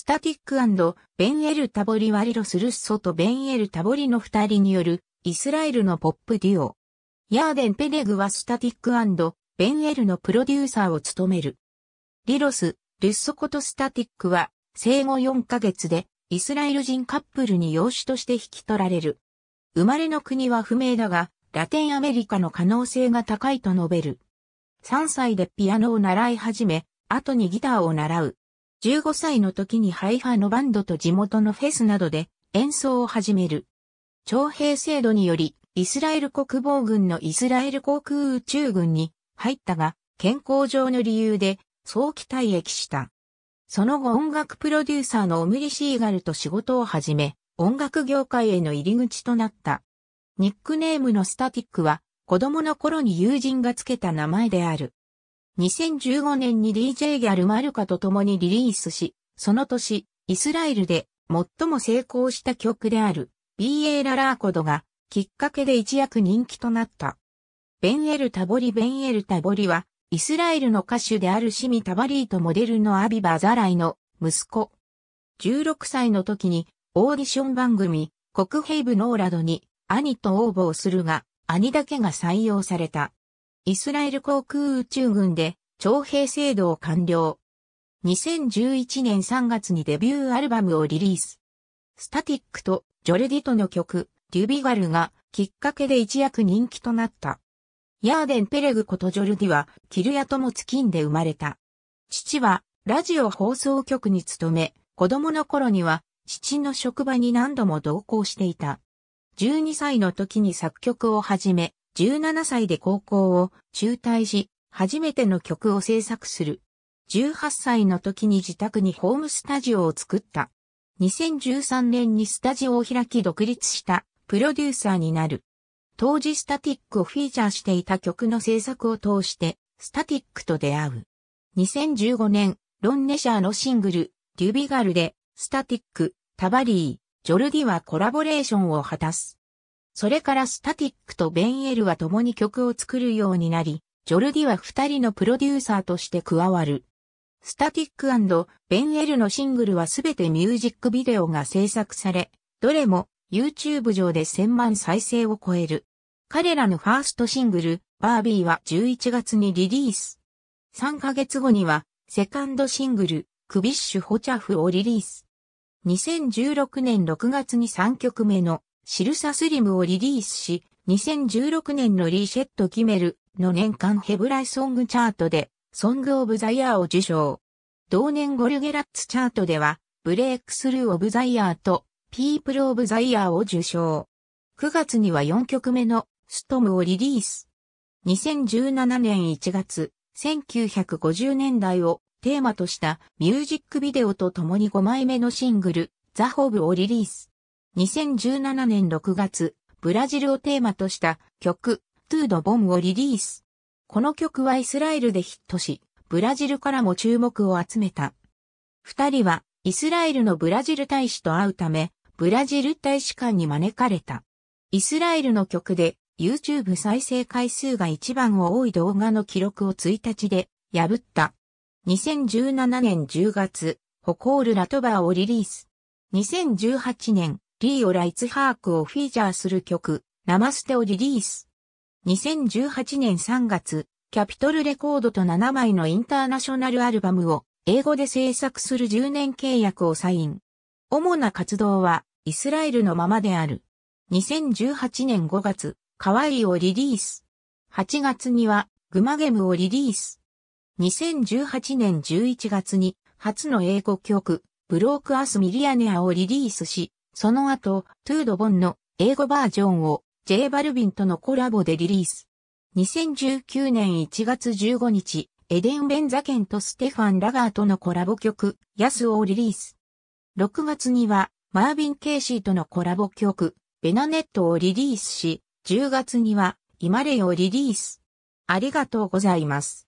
スタティックベンエル・タボリ・ワリロス・ルッソとベンエル・タボリの二人によるイスラエルのポップデュオ。ヤーデン・ペネグはスタティックベンエルのプロデューサーを務める。リロス、ルッソことスタティックは生後4ヶ月でイスラエル人カップルに養子として引き取られる。生まれの国は不明だが、ラテンアメリカの可能性が高いと述べる。3歳でピアノを習い始め、後にギターを習う。15歳の時にハイハのバンドと地元のフェスなどで演奏を始める。徴兵制度により、イスラエル国防軍のイスラエル航空宇宙軍に入ったが、健康上の理由で早期退役した。その後音楽プロデューサーのオムリ・シーガルと仕事を始め、音楽業界への入り口となった。ニックネームのスタティックは、子供の頃に友人がつけた名前である。2015年に DJ ギャルマルカと共にリリースし、その年、イスラエルで最も成功した曲である BA ララーコドがきっかけで一躍人気となった。ベンエル・タボリベンエル・タボリは、イスラエルの歌手であるシミ・タバリーとモデルのアビバ・ザライの息子。16歳の時にオーディション番組、国兵部ノーラドに兄と応募をするが、兄だけが採用された。イスラエル航空宇宙軍で徴兵制度を完了。2011年3月にデビューアルバムをリリース。スタティックとジョルディとの曲、デュビガルがきっかけで一躍人気となった。ヤーデン・ペレグことジョルディは、キルヤともツキンで生まれた。父は、ラジオ放送局に勤め、子供の頃には、父の職場に何度も同行していた。12歳の時に作曲を始め、17歳で高校を中退し、初めての曲を制作する。18歳の時に自宅にホームスタジオを作った。2013年にスタジオを開き独立したプロデューサーになる。当時スタティックをフィーチャーしていた曲の制作を通してスタティックと出会う。2015年、ロンネシャーのシングル、デュビガルで、スタティック、タバリー、ジョルディはコラボレーションを果たす。それからスタティックとベンエルは共に曲を作るようになり、ジョルディは二人のプロデューサーとして加わる。スタティックベンエルのシングルはすべてミュージックビデオが制作され、どれも YouTube 上で1000万再生を超える。彼らのファーストシングル、バービーは11月にリリース。3ヶ月後には、セカンドシングル、クビッシュ・ホチャフをリリース。2016年6月に3曲目のシルサスリムをリリースし、2016年のリーシェット・キメルの年間ヘブライソングチャートで、ソング・オブ・ザ・イヤーを受賞。同年ゴルゲラッツチャートでは、ブレイクスルー・オブ・ザ・イヤーと、ピープル・オブ・ザ・イヤーを受賞。9月には4曲目の、ストムをリリース。2017年1月、1950年代をテーマとしたミュージックビデオと共に5枚目のシングル、ザ・ホブをリリース。2017年6月、ブラジルをテーマとした曲、トゥード・ボンをリリース。この曲はイスラエルでヒットし、ブラジルからも注目を集めた。二人は、イスラエルのブラジル大使と会うため、ブラジル大使館に招かれた。イスラエルの曲で、YouTube 再生回数が一番多い動画の記録を1日で破った。2017年10月、ホコール・ラトバーをリリース。2018年リーオ・ライツハークをフィーチャーする曲、ナマステをリリース。2018年3月、キャピトルレコードと7枚のインターナショナルアルバムを英語で制作する10年契約をサイン。主な活動はイスラエルのままである。2018年5月、カワイイをリリース。8月にはグマゲムをリリース。2018年11月に初の英語曲、ブロークアスミリアネアをリリースし、その後、トゥードボンの英語バージョンを J バルビンとのコラボでリリース。2019年1月15日、エデン・ベンザケンとステファン・ラガーとのコラボ曲、ヤスをリリース。6月には、マービン・ケイシーとのコラボ曲、ベナネットをリリースし、10月には、イマレイをリリース。ありがとうございます。